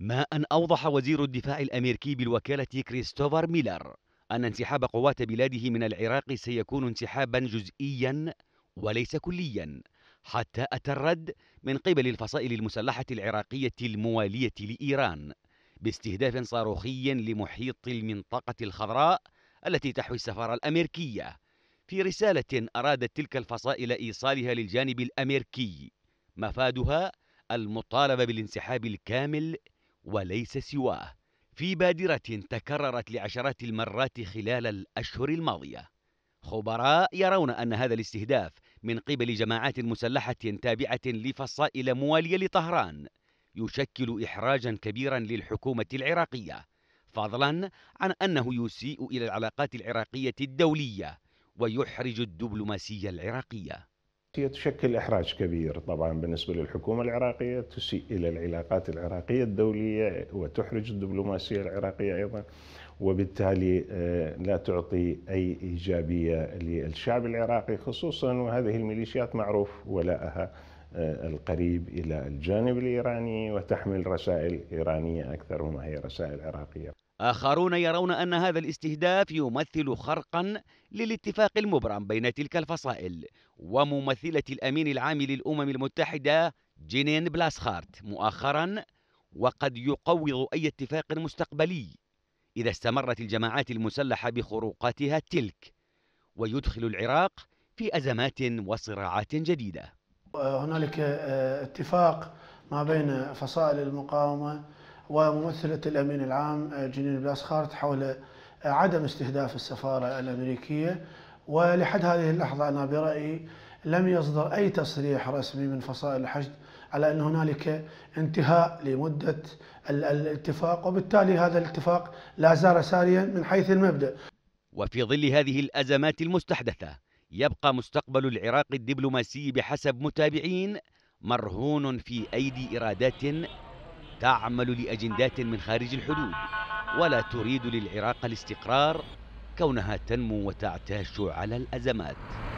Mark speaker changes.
Speaker 1: ما أن أوضح وزير الدفاع الأمريكي بالوكالة كريستوفر ميلر أن انسحاب قوات بلاده من العراق سيكون انسحابا جزئيا وليس كليا حتى أتى الرد من قبل الفصائل المسلحة العراقية الموالية لإيران باستهداف صاروخي لمحيط المنطقة الخضراء التي تحوي السفارة الأمريكية في رسالة أرادت تلك الفصائل إيصالها للجانب الأمريكي مفادها المطالبة بالانسحاب الكامل وليس سواه في بادرة تكررت لعشرات المرات خلال الأشهر الماضية خبراء يرون أن هذا الاستهداف من قبل جماعات مسلحة تابعة لفصائل موالية لطهران يشكل إحراجا كبيرا للحكومة العراقية فضلا عن أنه يسيء إلى العلاقات العراقية الدولية ويحرج الدبلوماسية العراقية
Speaker 2: هي تشكل إحراج كبير طبعا بالنسبة للحكومة العراقية تسيء إلى العلاقات العراقية الدولية وتحرج الدبلوماسية العراقية أيضا وبالتالي آه، لا تعطي أي إيجابية للشعب العراقي خصوصا وهذه الميليشيات معروف ولاءها آه، القريب إلى الجانب الإيراني وتحمل رسائل إيرانية أكثر مما هي رسائل عراقية
Speaker 1: آخرون يرون أن هذا الاستهداف يمثل خرقا للاتفاق المبرم بين تلك الفصائل وممثلة الأمين العام للأمم المتحدة جينين بلاسخارت مؤخرا وقد يقوض أي اتفاق مستقبلي إذا استمرت الجماعات المسلحة بخروقاتها تلك ويدخل العراق في أزمات وصراعات
Speaker 3: جديدة هنالك آه، اتفاق ما بين فصائل المقاومة وممثلة الأمين العام آه، جنين بلاسخارت حول آه، عدم استهداف السفارة الأمريكية ولحد هذه اللحظة أنا برأيي لم يصدر أي تصريح رسمي من فصائل الحشد على أن هنالك انتهاء لمدة الاتفاق وبالتالي هذا الاتفاق لا زال ساريا من حيث المبدأ
Speaker 1: وفي ظل هذه الأزمات المستحدثة يبقى مستقبل العراق الدبلوماسي بحسب متابعين مرهون في أيدي إرادات تعمل لأجندات من خارج الحدود ولا تريد للعراق الاستقرار كونها تنمو وتعتاش على الأزمات